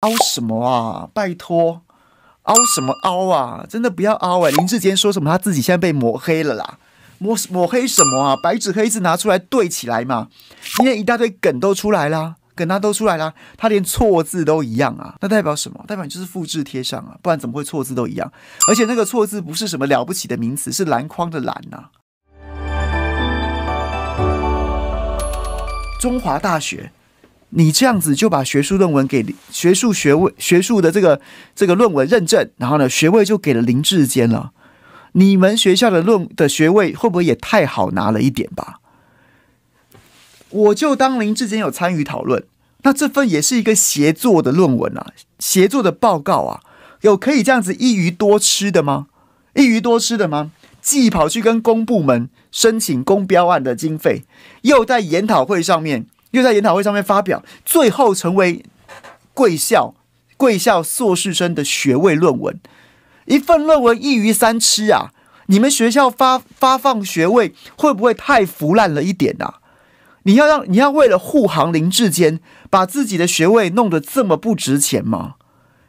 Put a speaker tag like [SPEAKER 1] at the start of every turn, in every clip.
[SPEAKER 1] 凹什么啊？拜托，凹什么凹啊？真的不要凹哎！林志坚说什么他自己现在被抹黑了啦？抹抹黑什么啊？白纸黑字拿出来对起来嘛！今天一大堆梗都出来啦，梗他都出来啦，他连错字都一样啊！那代表什么？代表你就是复制贴上啊！不然怎么会错字都一样？而且那个错字不是什么了不起的名词，是篮筐的篮啊！中华大学。你这样子就把学术论文给学术学位、学术的这个这个论文认证，然后呢，学位就给了林志坚了。你们学校的论的学位会不会也太好拿了一点吧？我就当林志坚有参与讨论，那这份也是一个协作的论文啊，协作的报告啊，有可以这样子一鱼多吃的吗？一鱼多吃的吗？既跑去跟公部门申请公标案的经费，又在研讨会上面。又在研讨会上面发表，最后成为贵校贵校硕士生的学位论文。一份论文一鱼三吃啊！你们学校发发放学位会不会太腐烂了一点啊？你要让你要为了护航林志坚，把自己的学位弄得这么不值钱吗？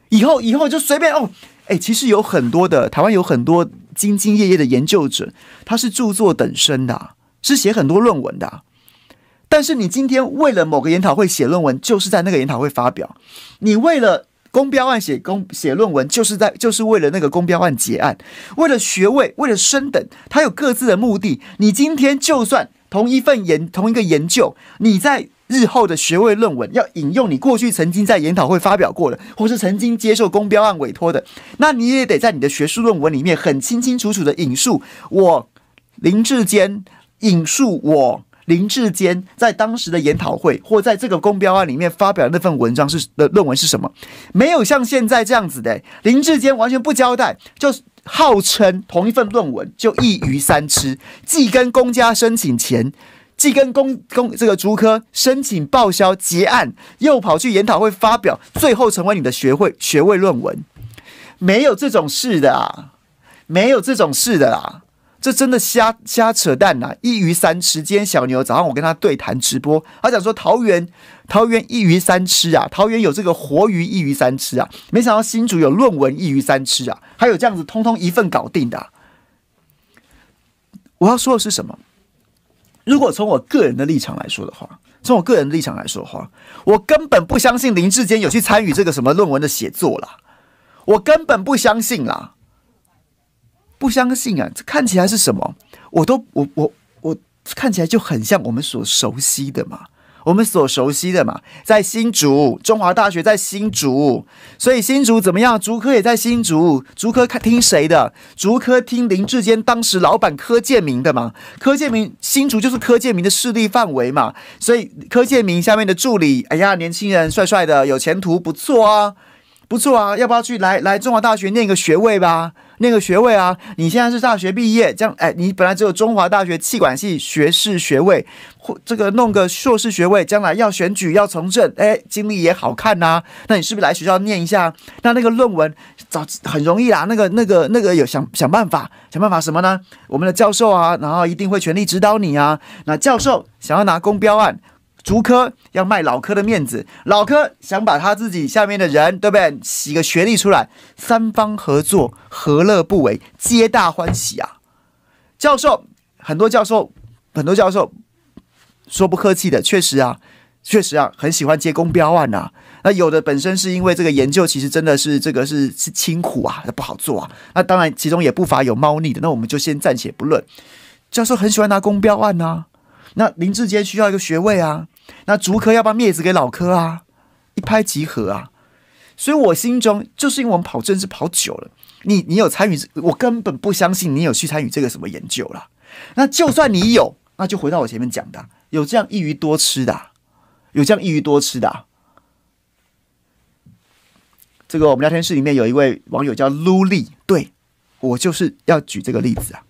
[SPEAKER 1] 以后以后就随便哦。哎，其实有很多的台湾有很多兢兢业业的研究者，他是著作等身的，是写很多论文的。但是你今天为了某个研讨会写论文，就是在那个研讨会发表；你为了公标案写公写论文，就是在就是为了那个公标案结案。为了学位，为了升等，它有各自的目的。你今天就算同一份研同一个研究，你在日后的学位论文要引用你过去曾经在研讨会发表过的，或是曾经接受公标案委托的，那你也得在你的学术论文里面很清清楚楚的引述我林志坚引述我。林志坚在当时的研讨会或在这个公标案里面发表的那份文章是的论文是什么？没有像现在这样子的，林志坚完全不交代，就号称同一份论文就一鱼三吃，既跟公家申请钱，既跟公公这个竹科申请报销结案，又跑去研讨会发表，最后成为你的学会学位论文，没有这种事的啊，没有这种事的啦。这真的瞎瞎扯淡呐！一鱼三吃，今天小牛早上我跟他对谈直播，他讲说桃园桃园一鱼三吃啊，桃园有这个活鱼一鱼三吃啊，没想到新竹有论文一鱼三吃啊，还有这样子通通一份搞定的。我要说的是什么？如果从我个人的立场来说的话，从我个人的立场来说的话，我根本不相信林志坚有去参与这个什么论文的写作了，我根本不相信啦。不相信啊！这看起来是什么？我都我我我看起来就很像我们所熟悉的嘛，我们所熟悉的嘛，在新竹，中华大学在新竹，所以新竹怎么样？竹科也在新竹，竹科看听谁的？竹科听林志坚当时老板柯建明的嘛？柯建明新竹就是柯建明的势力范围嘛，所以柯建明下面的助理，哎呀，年轻人帅帅的，有前途，不错啊，不错啊，要不要去来来中华大学念个学位吧？那个学位啊，你现在是大学毕业，将哎，你本来只有中华大学气管系学士学位，或这个弄个硕士学位，将来要选举要从政，哎，经历也好看呐。那你是不是来学校念一下？那那个论文找很容易啦，那个那个那个有想想办法，想办法什么呢？我们的教授啊，然后一定会全力指导你啊。那教授想要拿公标案。竹科要卖老科的面子，老科想把他自己下面的人，对不对？洗个学历出来，三方合作，何乐不为？皆大欢喜啊！教授很多，教授很多，教授说不客气的，确实啊，确实啊，很喜欢接公标案啊。那有的本身是因为这个研究，其实真的是这个是是辛苦啊，不好做啊。那当然，其中也不乏有猫腻的。那我们就先暂且不论，教授很喜欢拿公标案啊。那林志坚需要一个学位啊。那竹科要把面子给老科啊，一拍即合啊，所以我心中就是因为我们跑政治跑久了，你你有参与，我根本不相信你有去参与这个什么研究了。那就算你有，那就回到我前面讲的，有这样一鱼多吃的，有这样一鱼多吃的。这个我们聊天室里面有一位网友叫 l u 对我就是要举这个例子啊。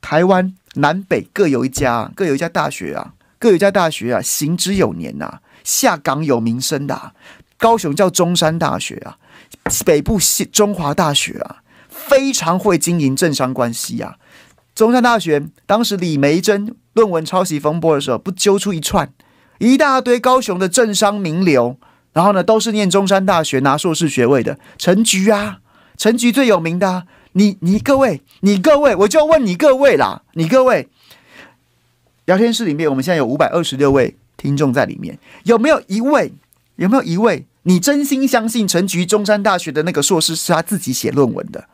[SPEAKER 1] 台湾南北各有一家，各有一家大学啊。各有一家大学啊，行之有年呐，下岗有名声的。高雄叫中山大学啊，北部中华大学啊，非常会经营政商关系啊。中山大学当时李梅珍论文抄袭风波的时候，不揪出一串一大堆高雄的政商名流，然后呢，都是念中山大学拿硕士学位的。陈菊啊，陈菊最有名的。你你各位，你各位，我就问你各位啦，你各位。聊天室里面，我们现在有五百二十六位听众在里面，有没有一位？有没有一位？你真心相信陈局中山大学的那个硕士是他自己写论文的？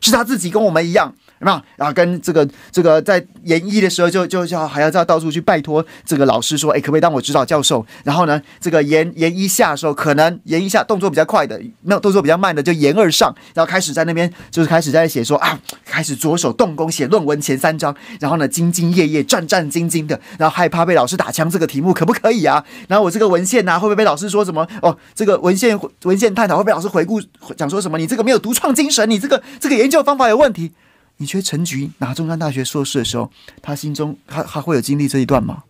[SPEAKER 1] 是他自己跟我们一样，有没有啊？跟这个这个在研一的时候就就就还要在到处去拜托这个老师说，哎，可不可以当我指导教授？然后呢，这个研研一下的时候，可能研一下动作比较快的，没有动作比较慢的就研二上，然后开始在那边就是开始在写说啊，开始着手动工写论文前三章，然后呢，兢兢业业、战战兢兢的，然后害怕被老师打枪，这个题目可不可以啊？然后我这个文献呐，会不会被老师说什么？哦，这个文献文献探讨会不会老师回顾讲说什么？你这个没有独创精神，你这个这个研。研究方法有问题？你觉得陈菊拿中山大学硕士的时候，他心中他他会有经历这一段吗？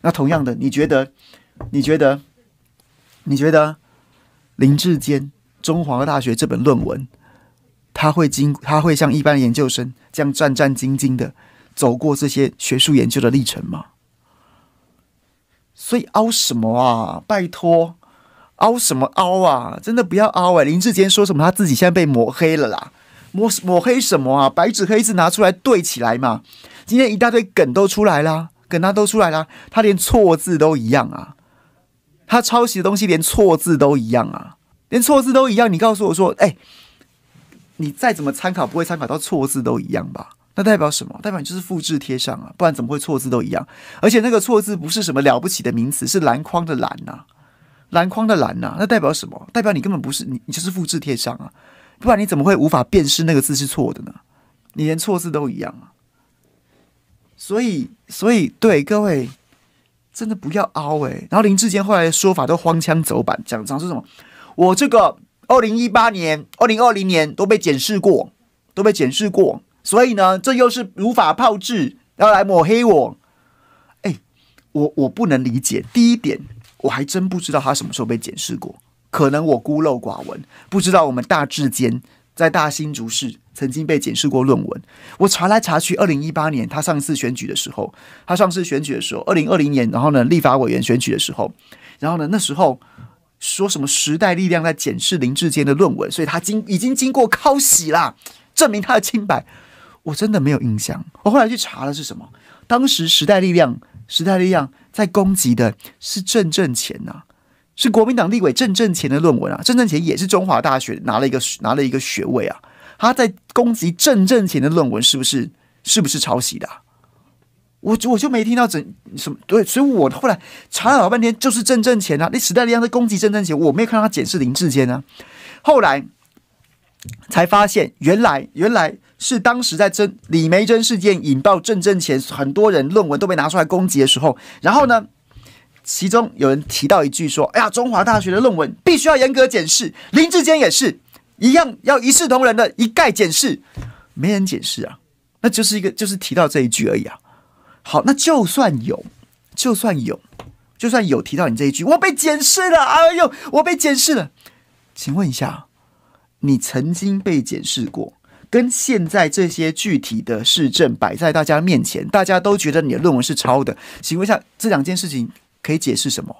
[SPEAKER 1] 那同样的，你觉得？你觉得？你觉得？林志坚中华大学这本论文，他会经他会像一般研究生这样战战兢兢的走过这些学术研究的历程吗？所以凹什么啊？拜托，凹什么凹啊？真的不要凹哎！林志坚说什么？他自己现在被抹黑了啦！抹抹黑什么啊？白纸黑字拿出来对起来嘛？今天一大堆梗都出来啦，梗他都出来啦，他连错字都一样啊！他抄袭的东西连错字都一样啊，连错字都一样。你告诉我说，哎，你再怎么参考不会参考到错字都一样吧？那代表什么？代表你就是复制贴上啊！不然怎么会错字都一样？而且那个错字不是什么了不起的名词，是篮筐的篮呐，篮筐的篮呐，那代表什么？代表你根本不是你，你就是复制贴上啊！不然你怎么会无法辨识那个字是错的呢？你连错字都一样啊！所以，所以对各位真的不要凹哎。然后林志坚后来说法都荒腔走板，讲讲是什么？我这个二零一八年、二零二零年都被检视过，都被检视过。所以呢，这又是如法炮制，要来抹黑我？哎，我我不能理解。第一点，我还真不知道他什么时候被检视过。可能我孤陋寡闻，不知道我们大智间在大新竹市曾经被检视过论文。我查来查去，二零一八年他上次选举的时候，他上次选举的时候，二零二零年，然后呢立法委员选举的时候，然后呢那时候说什么时代力量在检视林志坚的论文，所以他经已经经过考洗啦，证明他的清白。我真的没有印象。我后来去查了是什么，当时时代力量时代力量在攻击的是郑正乾呐。是国民党立委郑正前的论文啊，郑正前也是中华大学拿了一个拿了一个学位啊，他在攻击郑正前的论文是不是是不是抄袭的？我我就没听到整什么对，所以我后来查了老半天，就是郑正前啊，那史代力量在攻击郑正前，我没有看到他检视林志坚啊，后来才发现原来原来是当时在郑李梅珍事件引爆郑正前，很多人论文都被拿出来攻击的时候，然后呢？其中有人提到一句说：“哎呀，中华大学的论文必须要严格检视，林志坚也是一样，要一视同仁的一概检视，没人检视啊。”那就是一个，就是提到这一句而已啊。好，那就算有，就算有，就算有提到你这一句，我被检视了，哎呦，我被检视了。请问一下，你曾经被检视过，跟现在这些具体的市政摆在大家面前，大家都觉得你的论文是抄的。请问一下，这两件事情。可以解释什么？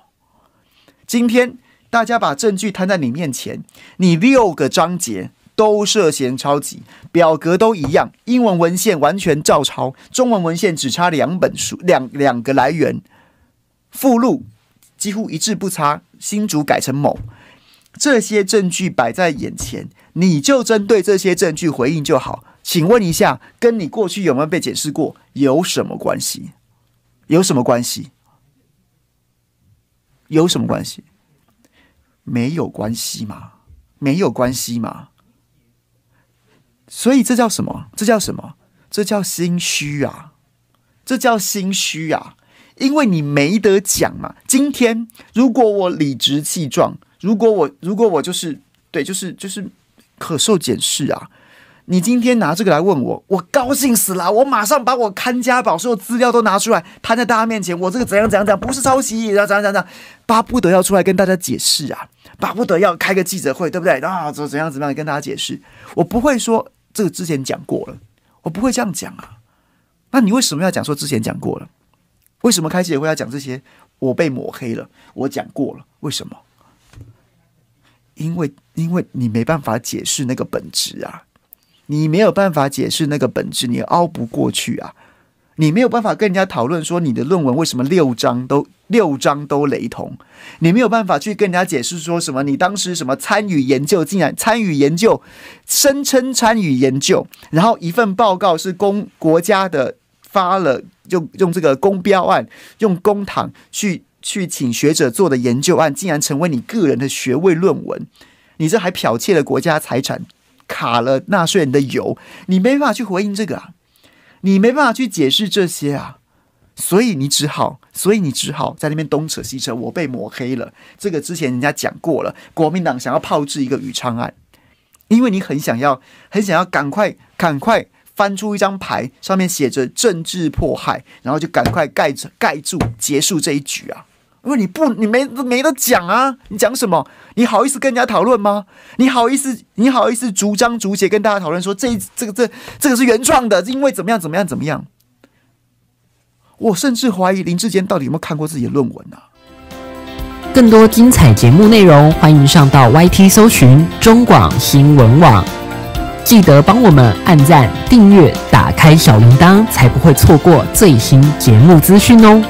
[SPEAKER 1] 今天大家把证据摊在你面前，你六个章节都涉嫌抄袭，表格都一样，英文文献完全照抄，中文文献只差两本书、两两个来源，附录几乎一字不差，新主改成某，这些证据摆在眼前，你就针对这些证据回应就好。请问一下，跟你过去有没有被解释过有什么关系？有什么关系？有什么关系？没有关系嘛？没有关系嘛？所以这叫什么？这叫什么？这叫心虚啊！这叫心虚啊！因为你没得讲嘛。今天如果我理直气壮，如果我如果我就是对，就是就是可受检视啊。你今天拿这个来问我，我高兴死了！我马上把我看家宝所有资料都拿出来摊在大家面前，我这个怎样怎样讲，不是抄袭，然后怎样怎样，巴不得要出来跟大家解释啊，巴不得要开个记者会，对不对？后怎怎样怎样跟大家解释？我不会说这个之前讲过了，我不会这样讲啊。那你为什么要讲说之前讲过了？为什么开记者会要讲这些？我被抹黑了，我讲过了，为什么？因为因为你没办法解释那个本质啊。你没有办法解释那个本质，你熬不过去啊！你没有办法跟人家讨论说你的论文为什么六章都六章都雷同，你没有办法去跟人家解释说什么你当时什么参与研究，竟然参与研究，声称参与研究，然后一份报告是公国家的发了用用这个公标案，用公堂去去请学者做的研究案，竟然成为你个人的学位论文，你这还剽窃了国家财产。卡了纳税人的油，你没办法去回应这个啊，你没办法去解释这些啊，所以你只好，所以你只好在那边东扯西扯。我被抹黑了，这个之前人家讲过了，国民党想要炮制一个宇昌案，因为你很想要，很想要赶快赶快翻出一张牌，上面写着政治迫害，然后就赶快盖着盖住结束这一局啊。因为你不，你没没得讲啊！你讲什么？你好意思跟人家讨论吗？你好意思，你好意思逐章逐节跟大家讨论说这这个这这个是原创的，因为怎么样怎么样怎么样？我甚至怀疑林志坚到底有没有看过自己的论文啊！更多精彩节目内容，欢迎上到 YT 搜寻中广新闻网，记得帮我们按赞、订阅、打开小铃铛，才不会错过最新节目资讯哦！